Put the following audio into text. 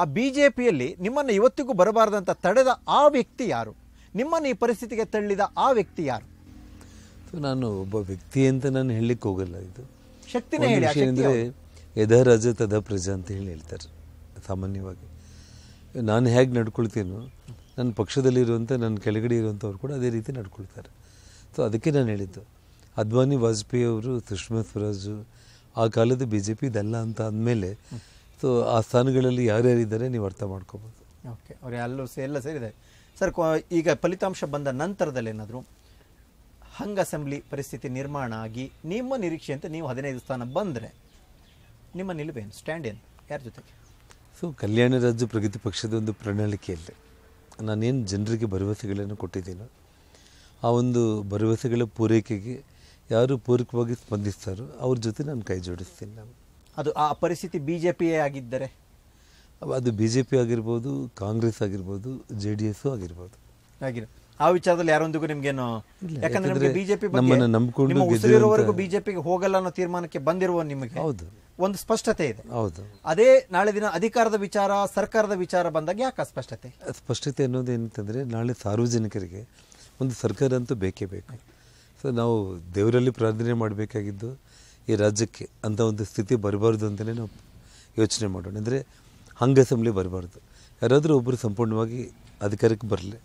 ಆ B J ಪಿಯಲ್ಲಿ ನಿಮ್ಮನ್ನು ಇವತ್ತಿಗೂ ಬರಬಾರ್ದಂತ ತಡೆದ ಆ ವ್ಯಕ್ತಿ ಯಾರು ನಿಮ್ಮನ್ನು ಈ ಪರಿಸ್ಥಿತಿಗೆ ತಳ್ಳಿದ ಆ ವ್ಯಕ್ತಿ ಯಾರು ನಾನು ಒಬ್ಬ ವ್ಯಕ್ತಿ ಅಂತ ನಾನು ಹೇಳಲಿಕ್ಕೆ ಹೋಗಲ್ಲ ಇದು ಶಕ್ತಿನೇ ಹೇಳಿ ಅಂದರೆ ಯದ ರಜ ತದ ಪ್ರಜ ಅಂತ ಹೇಳಿ ಹೇಳ್ತಾರೆ ಸಾಮಾನ್ಯವಾಗಿ ನಾನು ಹೇಗೆ ನಡ್ಕೊಳ್ತೀನೋ ನನ್ನ ಪಕ್ಷದಲ್ಲಿರುವಂಥ ನನ್ನ ಕೆಳಗಡೆ ಇರುವಂಥವ್ರು ಕೂಡ ಅದೇ ರೀತಿ ನಡ್ಕೊಳ್ತಾರೆ ಸೊ ಅದಕ್ಕೆ ನಾನು ಹೇಳಿದ್ದು ಅದ್ವಾನಿ ವಾಜಪೇಯಿ ಅವರು ಸುಷ್ಮಾ ಸ್ವರಾಜು ಆ ಕಾಲದ ಬಿ ಜೆ ಪಿ ಇದಲ್ಲ ಅಂತ ಅಂದಮೇಲೆ ಸೊ ಆ ಸ್ಥಾನಗಳಲ್ಲಿ ಯಾರ್ಯಾರಿದ್ದಾರೆ ನೀವು ಅರ್ಥ ಮಾಡ್ಕೋಬೋದು ಓಕೆ ಅವ್ರು ಎಲ್ಲೂ ಎಲ್ಲ ಸೇರಿದ್ದಾರೆ ಸರ್ ಈಗ ಫಲಿತಾಂಶ ಬಂದ ನಂತರದಲ್ಲಿ ಏನಾದರೂ ಹಂಗ್ ಅಸೆಂಬ್ಲಿ ಪರಿಸ್ಥಿತಿ ನಿರ್ಮಾಣ ಆಗಿ ನಿಮ್ಮ ಅಂತ ನೀವು ಹದಿನೈದು ಸ್ಥಾನ ಬಂದರೆ ನಿಮ್ಮ ನಿಲುವೇನು ಸ್ಟ್ಯಾಂಡ್ ಏನು ಯಾರ ಜೊತೆ ಸೊ ಕಲ್ಯಾಣ ರಾಜ್ಯ ಪ್ರಗತಿ ಪಕ್ಷದ ಒಂದು ಪ್ರಣಾಳಿಕೆಯಲ್ಲಿ ನಾನೇನು ಜನರಿಗೆ ಭರವಸೆಗಳನ್ನು ಕೊಟ್ಟಿದ್ದೀನೋ ಆ ಒಂದು ಭರವಸೆಗಳ ಪೂರೈಕೆಗೆ ಯಾರು ಪೂರಕವಾಗಿ ಸ್ಪಂದಿಸ್ತಾರೋ ಅವ್ರ ಜೊತೆ ನಾನು ಕೈ ಜೋಡಿಸ್ತೀನಿ ನಾನು ಅದು ಆ ಪರಿಸ್ಥಿತಿ ಬಿ ಜೆ ಪಿಯೇ ಆಗಿದ್ದರೆ ಅದು ಬಿ ಜೆ ಪಿ ಆಗಿರ್ಬೋದು ಕಾಂಗ್ರೆಸ್ ಆಗಿರ್ಬೋದು ಜೆ ಡಿ ಎಸ್ ಆಗಿರ್ಬೋದು ಆಗಿರ ಆ ವಿಚಾರದಲ್ಲಿ ಯಾರೊಂದಿಗೂ ನಿಮ್ಗೇನು ಯಾಕಂದ್ರೆ ಬಿಜೆಪಿ ನಮ್ಮನ್ನು ನಂಬಿಕೊಂಡು ಉಸಿರಿರೋವರೆಗೂ ಪಿಗೆ ಹೋಗಲ್ಲ ಅನ್ನೋ ತೀರ್ಮಾನಕ್ಕೆ ಬಂದಿರುವ ನಿಮಗೆ ಹೌದು ಒಂದು ಸ್ಪಷ್ಟತೆ ಇದೆ ಹೌದು ಅದೇ ನಾಳೆ ದಿನ ಅಧಿಕಾರದ ವಿಚಾರ ಸರ್ಕಾರದ ವಿಚಾರ ಬಂದಾಗ ಯಾಕೆ ಸ್ಪಷ್ಟತೆ ಸ್ಪಷ್ಟತೆ ಅನ್ನೋದು ಏನಂತಂದ್ರೆ ನಾಳೆ ಸಾರ್ವಜನಿಕರಿಗೆ ಒಂದು ಸರ್ಕಾರ ಅಂತೂ ಬೇಕೇ ಬೇಕು ಸೊ ನಾವು ದೇವರಲ್ಲಿ ಪ್ರಾರ್ಥನೆ ಮಾಡಬೇಕಾಗಿದ್ದು ಈ ರಾಜ್ಯಕ್ಕೆ ಅಂಥ ಒಂದು ಸ್ಥಿತಿ ಬರಬಾರ್ದು ಅಂತಲೇ ನಾವು ಯೋಚನೆ ಮಾಡೋಣ ಅಂದರೆ ಹಂಗ್ ಅಸೆಂಬ್ಲಿ ಬರಬಾರ್ದು ಯಾರಾದರೂ ಒಬ್ಬರು ಸಂಪೂರ್ಣವಾಗಿ ಅಧಿಕಾರಕ್ಕೆ ಬರಲಿ